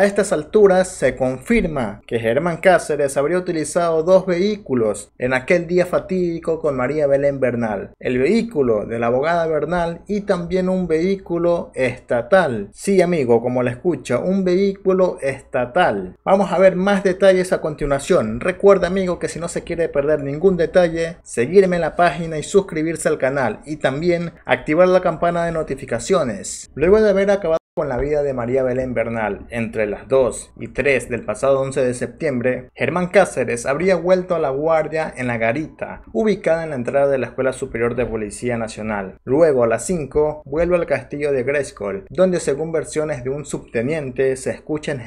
A estas alturas se confirma que Germán Cáceres habría utilizado dos vehículos en aquel día fatídico con María Belén Bernal. El vehículo de la abogada Bernal y también un vehículo estatal. Sí, amigo, como la escucha, un vehículo estatal. Vamos a ver más detalles a continuación. Recuerda, amigo, que si no se quiere perder ningún detalle, seguirme en la página y suscribirse al canal y también activar la campana de notificaciones. Luego de haber acabado con la vida de María Belén Bernal entre las 2 y 3 del pasado 11 de septiembre, Germán Cáceres habría vuelto a la guardia en la garita, ubicada en la entrada de la Escuela Superior de Policía Nacional. Luego, a las 5, vuelve al castillo de Greyskull, donde según versiones de un subteniente se escuchan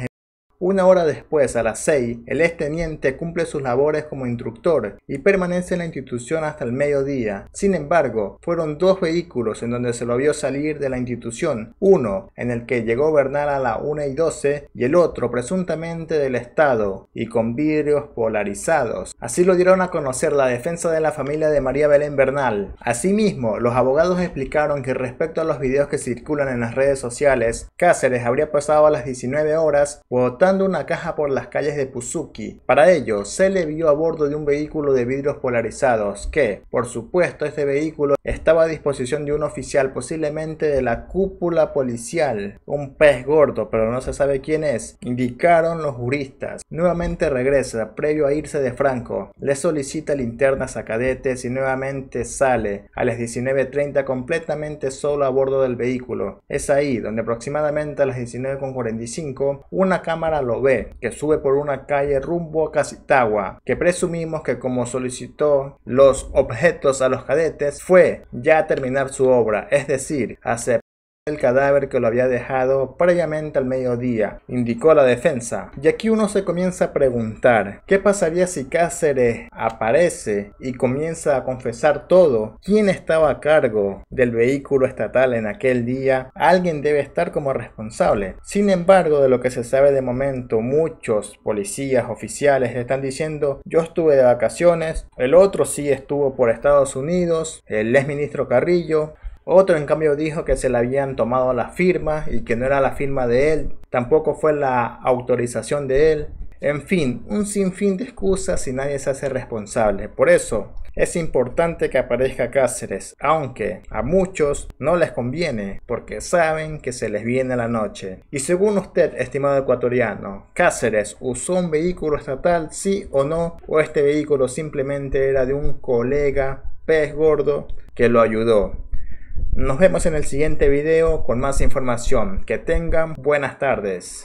una hora después, a las 6, el exteniente cumple sus labores como instructor y permanece en la institución hasta el mediodía. Sin embargo, fueron dos vehículos en donde se lo vio salir de la institución, uno en el que llegó Bernal a la 1 y 12 y el otro presuntamente del Estado y con vidrios polarizados. Así lo dieron a conocer la defensa de la familia de María Belén Bernal. Asimismo, los abogados explicaron que respecto a los videos que circulan en las redes sociales, Cáceres habría pasado a las 19 horas votando una caja por las calles de Puzuki. Para ello, se le vio a bordo de un vehículo de vidrios polarizados que, por supuesto, este vehículo estaba a disposición de un oficial, posiblemente de la cúpula policial, un pez gordo, pero no se sabe quién es, indicaron los juristas. Nuevamente regresa, previo a irse de Franco, le solicita linternas a cadetes y nuevamente sale a las 19.30 completamente solo a bordo del vehículo. Es ahí donde aproximadamente a las 19.45 una cámara lo ve, que sube por una calle rumbo a Casitagua, que presumimos que como solicitó los objetos a los cadetes fue ya terminar su obra, es decir, hacer el cadáver que lo había dejado previamente al mediodía, indicó la defensa. Y aquí uno se comienza a preguntar, ¿qué pasaría si Cáceres aparece y comienza a confesar todo? ¿Quién estaba a cargo del vehículo estatal en aquel día? Alguien debe estar como responsable. Sin embargo, de lo que se sabe de momento, muchos policías oficiales están diciendo, yo estuve de vacaciones, el otro sí estuvo por Estados Unidos, el exministro Carrillo, otro en cambio dijo que se le habían tomado la firma y que no era la firma de él, tampoco fue la autorización de él. En fin, un sinfín de excusas y nadie se hace responsable. Por eso, es importante que aparezca Cáceres, aunque a muchos no les conviene porque saben que se les viene la noche. Y según usted, estimado ecuatoriano, ¿Cáceres usó un vehículo estatal, sí o no? ¿O este vehículo simplemente era de un colega pez gordo que lo ayudó? Nos vemos en el siguiente video con más información. Que tengan buenas tardes.